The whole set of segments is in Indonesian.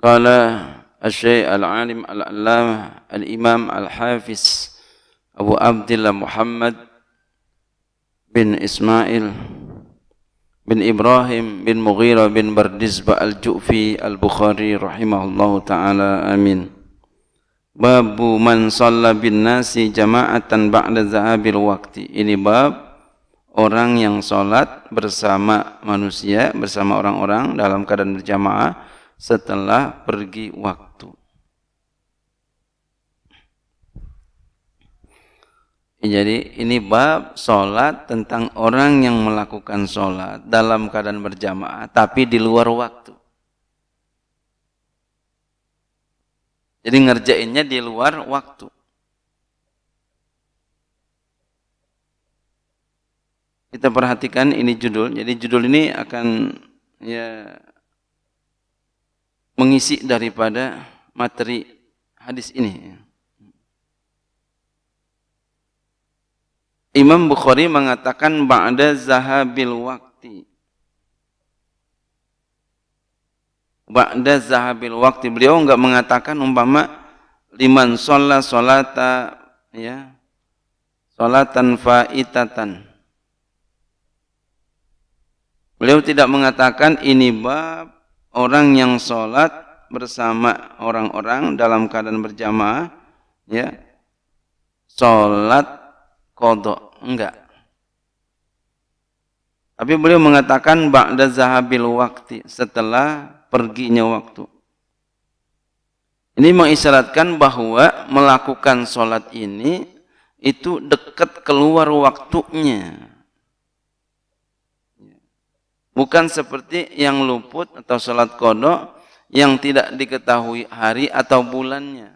Qala Asy-Syaikh Al-Alim Al-Allamah Al-Imam Al-Hafiz Abu Abdullah Muhammad bin Ismail bin Ibrahim bin Mughirah bin Bardizba Al-Ju'fi Al-Bukhari rahimahullahu taala amin. Babu man shalla bin nasi jama'atan ba'da zahabil waqti. Ini bab orang yang salat bersama manusia, bersama orang-orang dalam keadaan berjamaah setelah pergi waktu. Jadi ini bab sholat tentang orang yang melakukan sholat dalam keadaan berjamaah tapi di luar waktu. Jadi ngerjainnya di luar waktu. Kita perhatikan ini judul. Jadi judul ini akan ya mengisi daripada materi hadis ini. Imam Bukhari mengatakan ba'da zahabil wakti. Ba'da zahabil wakti. Beliau enggak mengatakan umpama liman sholat sholata ya sholatan faitatan. Beliau tidak mengatakan ini bab orang yang sholat bersama orang-orang dalam keadaan berjamaah ya sholat kodok enggak tapi beliau mengatakan ba'da zahabil waktu setelah perginya waktu ini mengisyaratkan bahwa melakukan sholat ini itu dekat keluar waktunya Bukan seperti yang luput atau sholat kodok yang tidak diketahui hari atau bulannya.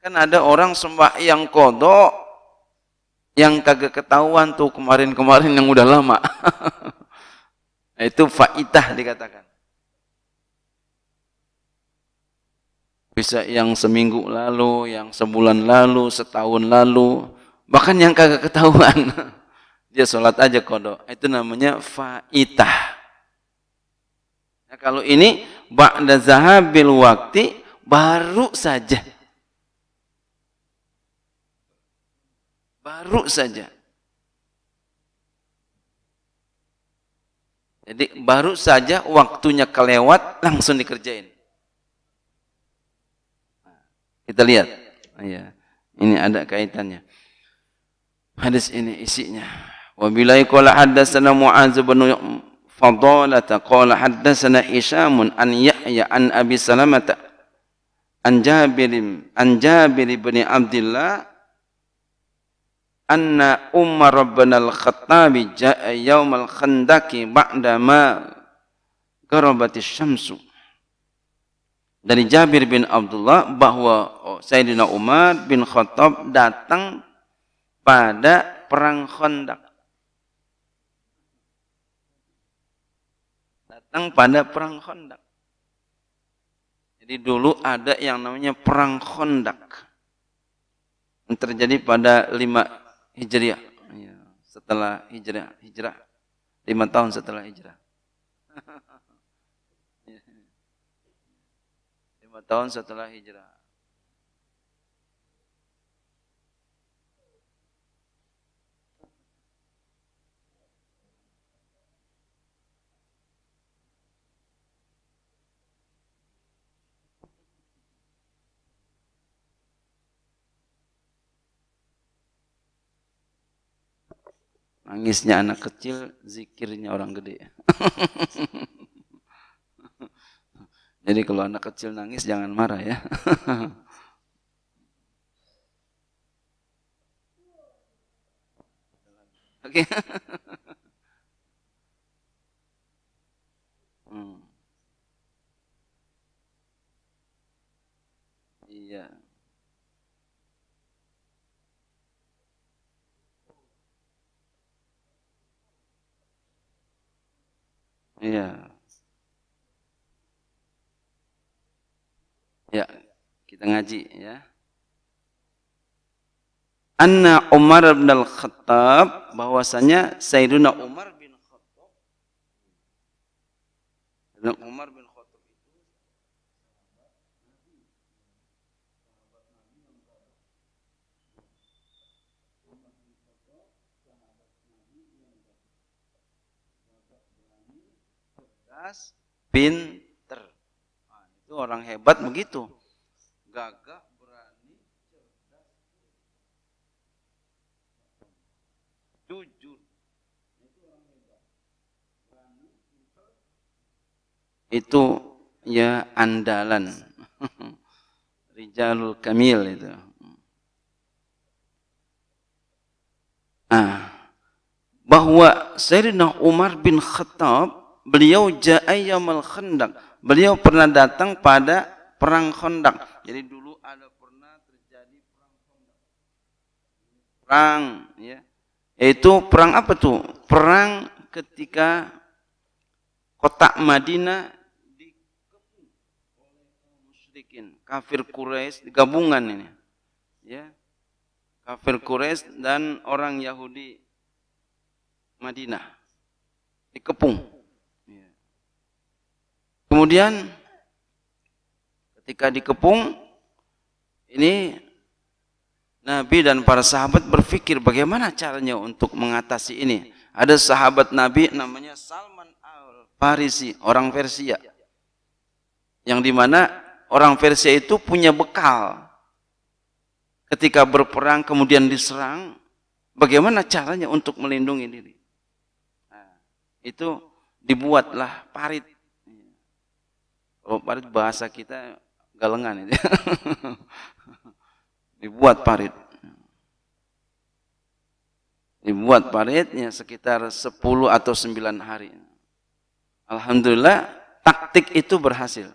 Kan ada orang sembah yang kodok yang kagak ketahuan tuh kemarin-kemarin yang udah lama. Nah, itu faitah dikatakan. Bisa yang seminggu lalu, yang sebulan lalu, setahun lalu, bahkan yang kagak ketahuan. dia sholat aja kodok. Itu namanya faitah. Nah, kalau ini ba'da zahabil waktu baru saja. Baru saja. Jadi baru saja waktunya kelewat langsung dikerjain. Kita lihat. Ya. Ini ada kaitannya. Hadis ini isinya. وبالله قال حدثنا معاذ بن فضالة قال حدثنا هشام عن يحيى عن أبي سلمة عن جابر عن جابر بن عبد الله أن عمر بن الخطاب جاء يوم الخندق بعدما غربت الشمس dari Jabir bin Abdullah bahwa Sayyidina Umar bin Khattab datang pada perang Khandaq datang pada perang Khandaq. Jadi dulu ada yang namanya perang Khandaq. Yang terjadi pada lima Hijriah. Iya, setelah Hijrah, Hijrah lima tahun setelah Hijrah. Iya. lima tahun setelah Hijrah. Nangisnya anak kecil, zikirnya orang gede. Jadi kalau anak kecil nangis jangan marah ya. Oke. okay. Iya. Ya, kita ngaji ya. Anna Umar bin Al-Khattab bahwasanya Sayyiduna Umar bin Khattab Umar bin cerdas, pinter. Nah, itu orang hebat begitu. Gagah, berani, cerdas, jujur. Itu ya andalan. Rijalul Kamil itu. Ah, bahwa Sayyidina Umar bin Khattab beliau ja'ayyamal khandak. Beliau pernah datang pada perang khandak. Jadi dulu ada pernah terjadi perang khandak. Perang ya. Yaitu perang apa tuh? Perang ketika kota Madinah dikepung oleh musyrikin, kafir Quraisy gabungan ini. Ya. Kafir Quraisy dan orang Yahudi Madinah dikepung. Kemudian ketika dikepung ini Nabi dan para sahabat berpikir bagaimana caranya untuk mengatasi ini. Ada sahabat Nabi namanya Salman Al-Farisi, orang Persia. Yang dimana orang Persia itu punya bekal. Ketika berperang kemudian diserang, bagaimana caranya untuk melindungi diri? Nah, itu dibuatlah parit kalau parit bahasa kita galengan itu. Dibuat parit. Dibuat paritnya sekitar 10 atau 9 hari. Alhamdulillah taktik itu berhasil.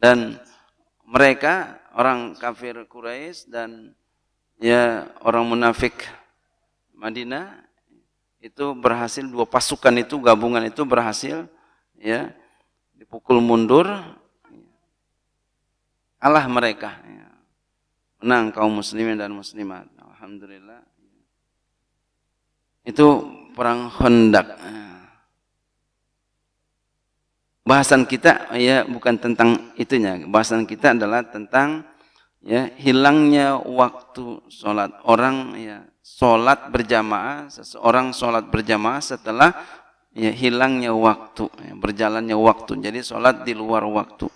Dan mereka orang kafir Quraisy dan ya orang munafik Madinah itu berhasil dua pasukan itu gabungan itu berhasil ya dipukul mundur Allah mereka ya. menang kaum muslimin dan muslimat alhamdulillah itu perang hendak. Ya. bahasan kita ya bukan tentang itunya bahasan kita adalah tentang ya hilangnya waktu sholat orang ya sholat berjamaah seseorang sholat berjamaah setelah ya, hilangnya waktu, ya, berjalannya waktu. Jadi sholat di luar waktu.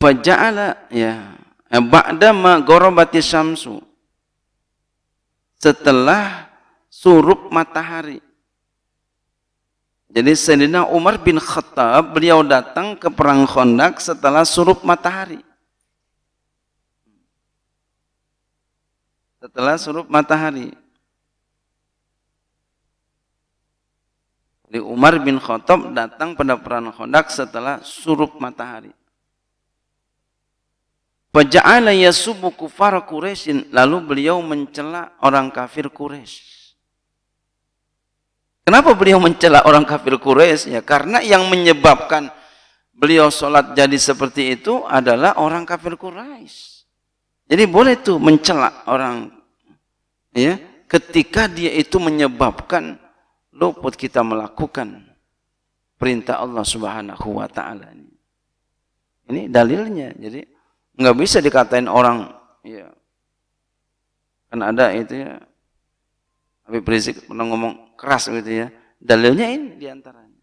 Faja'ala ya, ya ma gorobati syamsu setelah surup matahari. Jadi Sayyidina Umar bin Khattab beliau datang ke perang Khandaq setelah surup matahari. Setelah surup matahari. Jadi Umar bin Khattab datang pada perang Khandaq setelah surup matahari. Faja'ala yasubu kufar Quraisyin. Lalu beliau mencela orang kafir Quraisy. Kenapa beliau mencela orang kafir Quraisy? Ya karena yang menyebabkan beliau sholat jadi seperti itu adalah orang kafir Quraisy. Jadi boleh tuh mencela orang ya ketika dia itu menyebabkan luput kita melakukan perintah Allah Subhanahu wa taala ini. Ini dalilnya. Jadi nggak bisa dikatain orang ya kan ada itu ya Habib Rizik pernah ngomong keras gitu ya. Dalilnya ini diantaranya.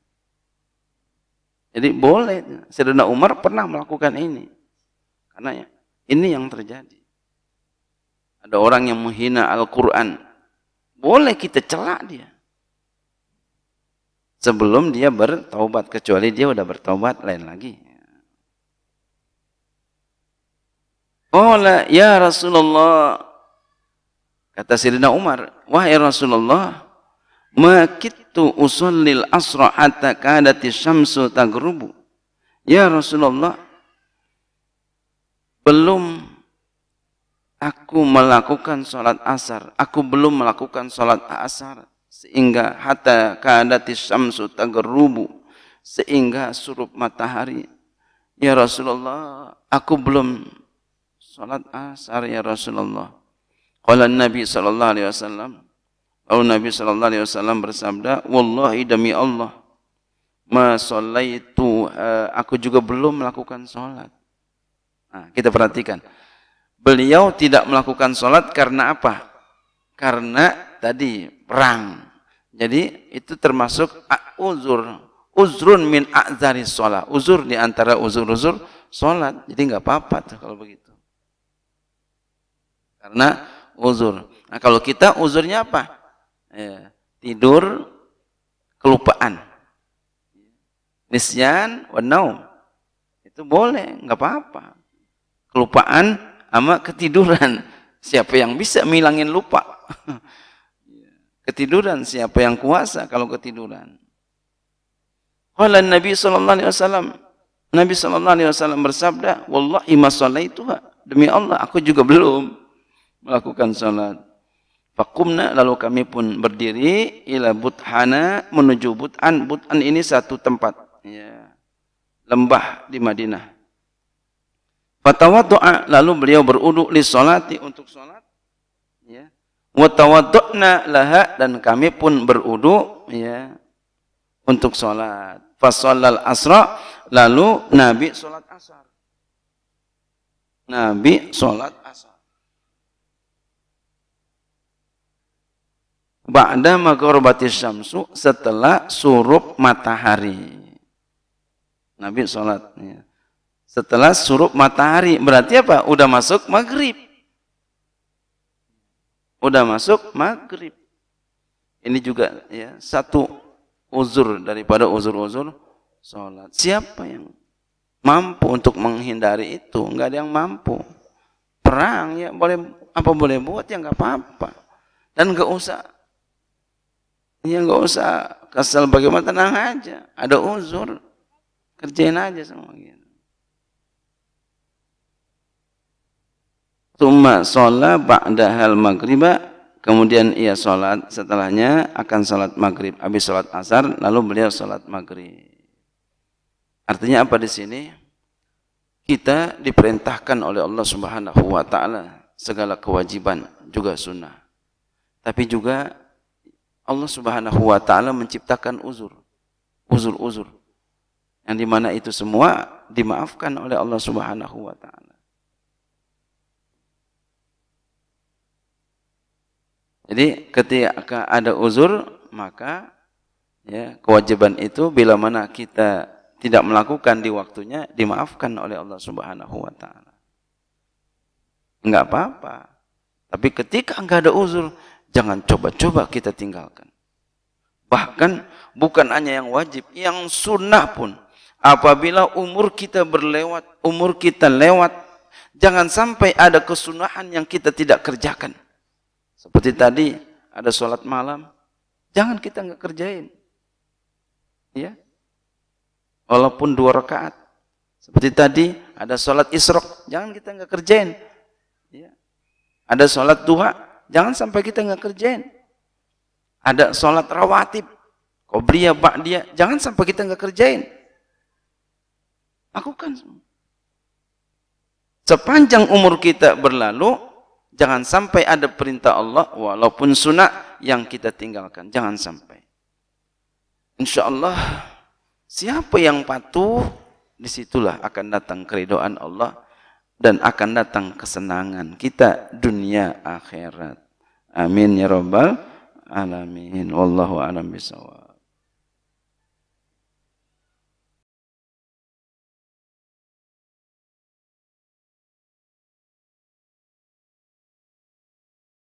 Jadi boleh. Sedana Umar pernah melakukan ini. Karena ya, ini yang terjadi. Ada orang yang menghina Al-Quran. Boleh kita celak dia sebelum dia bertaubat kecuali dia udah bertaubat lain lagi Qala ya Rasulullah kata Sirina Umar wahai Rasulullah ma kittu usallil asra hatta kadati syamsu tagrubu ya Rasulullah belum aku melakukan sholat asar aku belum melakukan sholat asar sehingga hatta kadati syamsu tagerubu sehingga surup matahari ya Rasulullah aku belum salat asar ya Rasulullah qala Nabi sallallahu alaihi wasallam lalu Nabi sallallahu alaihi wasallam bersabda wallahi demi Allah ma itu eh, aku juga belum melakukan salat nah, kita perhatikan beliau tidak melakukan salat karena apa karena tadi perang jadi itu termasuk uzur, uzrun min a'zari sholat. Uzur di antara uzur-uzur sholat. Jadi nggak apa-apa tuh kalau begitu. Karena uzur. Nah kalau kita uzurnya apa? Ya, tidur, kelupaan. Nisyan, wanaum. Itu boleh, nggak apa-apa. Kelupaan sama ketiduran. Siapa yang bisa milangin lupa? Ketiduran siapa yang kuasa kalau ketiduran? Qala Nabi sallallahu alaihi wasallam Nabi sallallahu alaihi wasallam bersabda, "Wallahi ma sallaituha." Demi Allah, aku juga belum melakukan salat. Fakumna lalu kami pun berdiri ila buthana menuju butan. Butan ini satu tempat, ya. Lembah di Madinah. Fatawaddu'a lalu beliau beruduk li salati untuk salat. Ya. Watawadukna laha dan kami pun berudu ya untuk sholat. Fasolal asra lalu Nabi sholat asar. Nabi sholat asar. Ba'da maghribati syamsu setelah surup matahari. Nabi sholat. Ya. Setelah surup matahari berarti apa? Udah masuk maghrib. Udah masuk maghrib. Ini juga ya satu uzur daripada uzur-uzur sholat. Siapa yang mampu untuk menghindari itu? nggak ada yang mampu. Perang ya boleh apa boleh buat ya nggak apa-apa. Dan nggak usah ya nggak usah kesel bagaimana tenang aja. Ada uzur kerjain aja semua gitu. Tuma sholat hal maghriba Kemudian ia sholat setelahnya akan sholat maghrib. Habis sholat asar lalu beliau sholat maghrib. Artinya apa di sini? Kita diperintahkan oleh Allah Subhanahu wa taala segala kewajiban juga sunnah. Tapi juga Allah Subhanahu wa taala menciptakan uzur. Uzur-uzur. Yang dimana itu semua dimaafkan oleh Allah Subhanahu wa taala. Jadi ketika ada uzur maka ya kewajiban itu bila mana kita tidak melakukan di waktunya dimaafkan oleh Allah Subhanahu wa taala. Enggak apa-apa. Tapi ketika enggak ada uzur, jangan coba-coba kita tinggalkan. Bahkan bukan hanya yang wajib, yang sunnah pun. Apabila umur kita berlewat, umur kita lewat, jangan sampai ada kesunahan yang kita tidak kerjakan. Seperti tadi ada sholat malam, jangan kita nggak kerjain. Ya, walaupun dua rakaat. Seperti tadi ada sholat isrok, jangan kita nggak kerjain. Ya. Ada sholat duha, jangan sampai kita nggak kerjain. Ada sholat rawatib, pak dia, jangan sampai kita nggak kerjain. Lakukan semua. Sepanjang umur kita berlalu, Jangan sampai ada perintah Allah walaupun sunnah yang kita tinggalkan. Jangan sampai. Insya Allah siapa yang patuh disitulah akan datang keridoan Allah dan akan datang kesenangan kita dunia akhirat. Amin ya rabbal alamin. Wallahu a'lam bisawab.